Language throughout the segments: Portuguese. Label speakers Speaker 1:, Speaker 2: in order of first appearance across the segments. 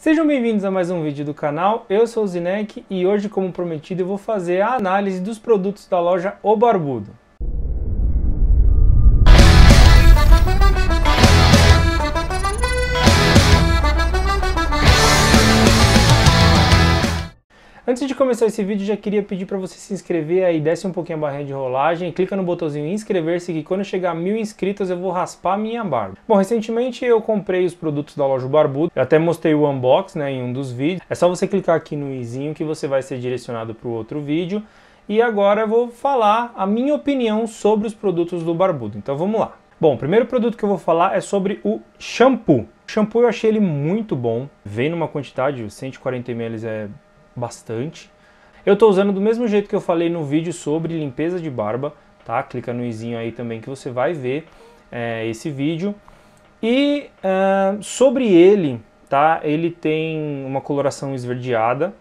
Speaker 1: Sejam bem-vindos a mais um vídeo do canal, eu sou o Zinec e hoje, como prometido, eu vou fazer a análise dos produtos da loja O Barbudo. Antes de começar esse vídeo, já queria pedir para você se inscrever aí, desce um pouquinho a barrinha de rolagem, clica no botãozinho inscrever-se que quando chegar a mil inscritos eu vou raspar minha barba. Bom, recentemente eu comprei os produtos da loja Barbudo, eu até mostrei o unboxing né, em um dos vídeos. É só você clicar aqui no izinho que você vai ser direcionado para o outro vídeo. E agora eu vou falar a minha opinião sobre os produtos do Barbudo. Então vamos lá. Bom, o primeiro produto que eu vou falar é sobre o shampoo. O shampoo eu achei ele muito bom, vem numa quantidade, 140 ml é bastante. Eu estou usando do mesmo jeito que eu falei no vídeo sobre limpeza de barba, tá? Clica no izinho aí também que você vai ver é, esse vídeo. E uh, sobre ele, tá? Ele tem uma coloração esverdeada,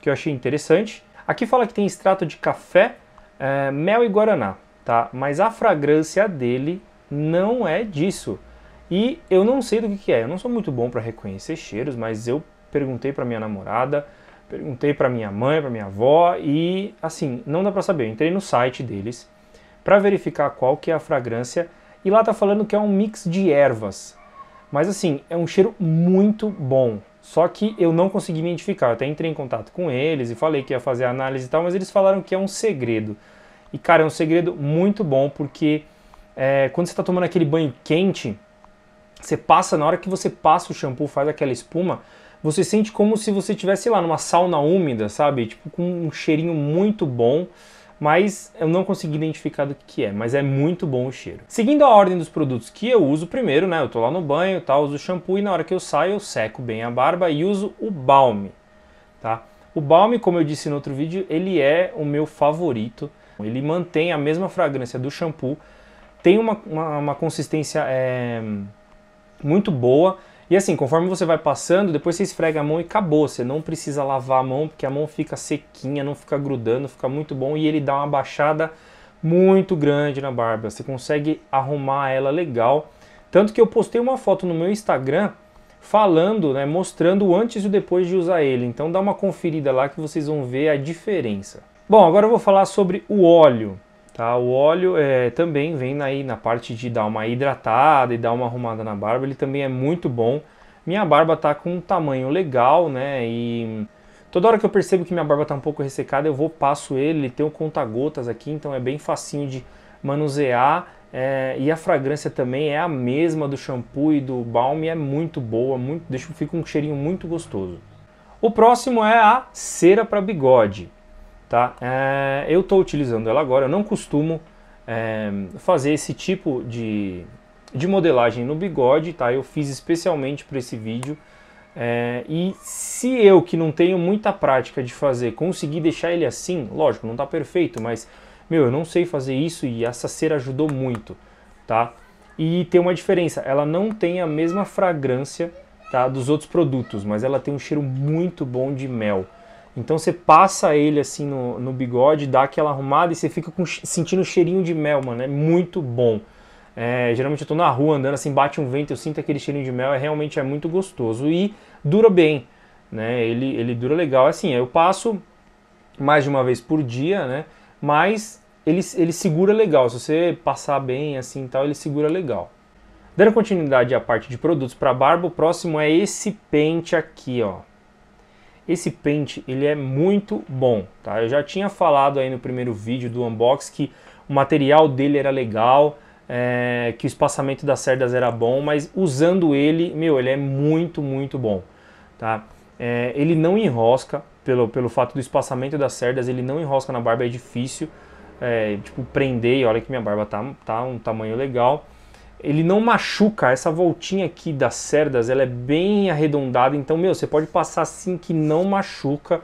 Speaker 1: que eu achei interessante. Aqui fala que tem extrato de café, é, mel e guaraná, tá? Mas a fragrância dele não é disso. E eu não sei do que, que é. Eu não sou muito bom para reconhecer cheiros, mas eu perguntei para minha namorada. Perguntei para minha mãe, para minha avó e assim, não dá para saber. Eu entrei no site deles para verificar qual que é a fragrância e lá tá falando que é um mix de ervas. Mas assim, é um cheiro muito bom. Só que eu não consegui identificar. Eu até entrei em contato com eles e falei que ia fazer a análise e tal, mas eles falaram que é um segredo. E cara, é um segredo muito bom porque é, quando você está tomando aquele banho quente, você passa, na hora que você passa o shampoo, faz aquela espuma, você sente como se você tivesse lá numa sauna úmida, sabe? Tipo com um cheirinho muito bom, mas eu não consegui identificar do que é, mas é muito bom o cheiro. Seguindo a ordem dos produtos que eu uso primeiro, né? Eu tô lá no banho, tá, uso shampoo e na hora que eu saio eu seco bem a barba e uso o Balm, tá? O Balm, como eu disse no outro vídeo, ele é o meu favorito. Ele mantém a mesma fragrância do shampoo, tem uma, uma, uma consistência é, muito boa, e assim, conforme você vai passando, depois você esfrega a mão e acabou. Você não precisa lavar a mão, porque a mão fica sequinha, não fica grudando, fica muito bom e ele dá uma baixada muito grande na barba. Você consegue arrumar ela legal. Tanto que eu postei uma foto no meu Instagram falando, né, mostrando o antes e o depois de usar ele. Então dá uma conferida lá que vocês vão ver a diferença. Bom, agora eu vou falar sobre o óleo. Tá? O óleo é, também vem aí na parte de dar uma hidratada e dar uma arrumada na barba, ele também é muito bom. Minha barba tá com um tamanho legal, né? E toda hora que eu percebo que minha barba tá um pouco ressecada, eu vou, passo ele, ele tem um conta-gotas aqui, então é bem facinho de manusear. É, e a fragrância também é a mesma do shampoo e do balme, é muito boa, muito, deixa, fica um cheirinho muito gostoso. O próximo é a cera para bigode. Tá? É, eu estou utilizando ela agora, eu não costumo é, fazer esse tipo de, de modelagem no bigode, tá? eu fiz especialmente para esse vídeo. É, e se eu, que não tenho muita prática de fazer, conseguir deixar ele assim, lógico, não está perfeito, mas, meu, eu não sei fazer isso e essa cera ajudou muito, tá? E tem uma diferença, ela não tem a mesma fragrância tá, dos outros produtos, mas ela tem um cheiro muito bom de mel. Então você passa ele assim no, no bigode, dá aquela arrumada e você fica com, sentindo o cheirinho de mel, mano. É muito bom. É, geralmente eu tô na rua andando assim, bate um vento, eu sinto aquele cheirinho de mel, é, realmente é muito gostoso e dura bem, né? Ele, ele dura legal. Assim, eu passo mais de uma vez por dia, né? Mas ele, ele segura legal. Se você passar bem assim tal, ele segura legal. Dando continuidade à parte de produtos para barba, o próximo é esse pente aqui, ó. Esse pente ele é muito bom, tá? Eu já tinha falado aí no primeiro vídeo do unbox que o material dele era legal, é, que o espaçamento das cerdas era bom, mas usando ele, meu, ele é muito, muito bom, tá? É, ele não enrosca, pelo, pelo fato do espaçamento das cerdas, ele não enrosca na barba, é difícil, é, tipo, prender, e olha que minha barba tá, tá um tamanho legal, ele não machuca. Essa voltinha aqui das cerdas, ela é bem arredondada. Então, meu, você pode passar assim que não machuca.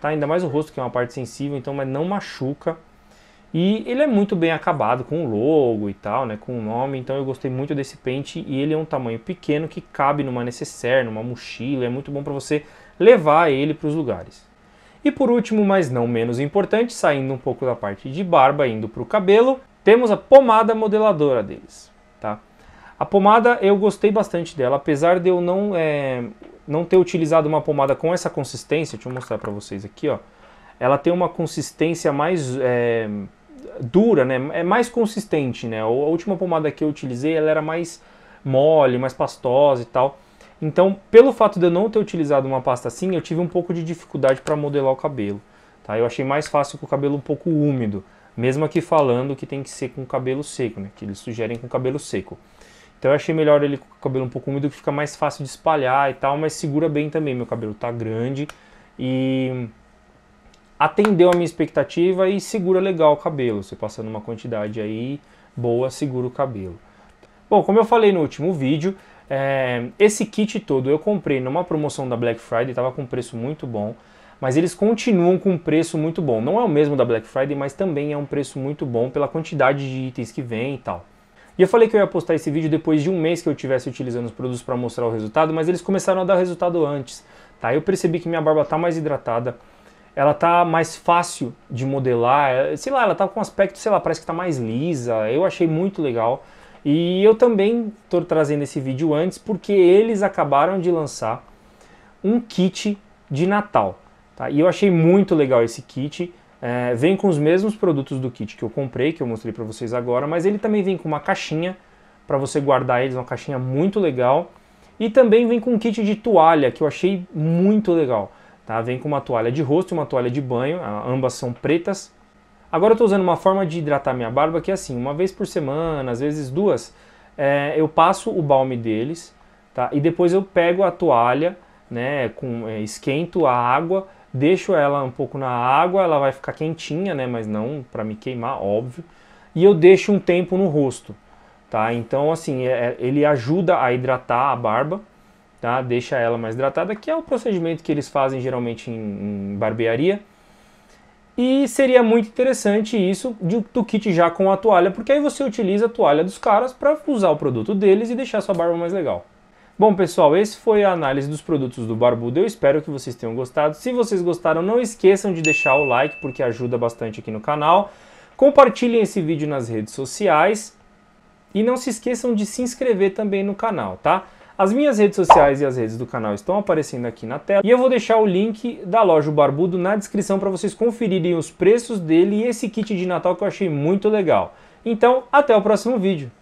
Speaker 1: Tá? Ainda mais o rosto, que é uma parte sensível, então, mas não machuca. E ele é muito bem acabado com o logo e tal, né? Com o nome. Então, eu gostei muito desse pente. E ele é um tamanho pequeno que cabe numa necessaire, numa mochila. É muito bom para você levar ele para os lugares. E por último, mas não menos importante, saindo um pouco da parte de barba, indo para o cabelo, temos a pomada modeladora deles tá? A pomada eu gostei bastante dela, apesar de eu não, é, não ter utilizado uma pomada com essa consistência, deixa eu mostrar para vocês aqui, ó. Ela tem uma consistência mais é, dura, né? É mais consistente, né? A última pomada que eu utilizei, ela era mais mole, mais pastosa e tal. Então, pelo fato de eu não ter utilizado uma pasta assim, eu tive um pouco de dificuldade para modelar o cabelo. Tá? Eu achei mais fácil com o cabelo um pouco úmido. Mesmo aqui falando que tem que ser com cabelo seco, né? Que eles sugerem com cabelo seco. Então eu achei melhor ele com o cabelo um pouco úmido, que fica mais fácil de espalhar e tal, mas segura bem também. Meu cabelo tá grande e atendeu a minha expectativa e segura legal o cabelo. Você passando uma quantidade aí boa, segura o cabelo. Bom, como eu falei no último vídeo, é, esse kit todo eu comprei numa promoção da Black Friday, estava com preço muito bom mas eles continuam com um preço muito bom. Não é o mesmo da Black Friday, mas também é um preço muito bom pela quantidade de itens que vem e tal. E eu falei que eu ia postar esse vídeo depois de um mês que eu estivesse utilizando os produtos para mostrar o resultado, mas eles começaram a dar resultado antes. Tá? Eu percebi que minha barba está mais hidratada, ela tá mais fácil de modelar, é, sei lá, ela tá com um aspecto, sei lá, parece que tá mais lisa. Eu achei muito legal. E eu também estou trazendo esse vídeo antes porque eles acabaram de lançar um kit de Natal. Tá? E eu achei muito legal esse kit. É, vem com os mesmos produtos do kit que eu comprei, que eu mostrei para vocês agora, mas ele também vem com uma caixinha para você guardar eles, uma caixinha muito legal. E também vem com um kit de toalha, que eu achei muito legal. Tá? Vem com uma toalha de rosto e uma toalha de banho, ambas são pretas. Agora eu estou usando uma forma de hidratar minha barba que é assim, uma vez por semana, às vezes duas, é, eu passo o balme deles, tá? E depois eu pego a toalha, né, com, é, esquento a água deixo ela um pouco na água, ela vai ficar quentinha, né? Mas não para me queimar, óbvio. E eu deixo um tempo no rosto, tá? Então, assim, é, é, ele ajuda a hidratar a barba, tá? Deixa ela mais hidratada, que é o procedimento que eles fazem geralmente em, em barbearia. E seria muito interessante isso de, do kit já com a toalha, porque aí você utiliza a toalha dos caras para usar o produto deles e deixar sua barba mais legal. Bom, pessoal, esse foi a análise dos produtos do Barbudo. Eu espero que vocês tenham gostado. Se vocês gostaram, não esqueçam de deixar o like, porque ajuda bastante aqui no canal. Compartilhem esse vídeo nas redes sociais. E não se esqueçam de se inscrever também no canal, tá? As minhas redes sociais e as redes do canal estão aparecendo aqui na tela. E eu vou deixar o link da loja Barbudo na descrição para vocês conferirem os preços dele e esse kit de Natal que eu achei muito legal. Então, até o próximo vídeo.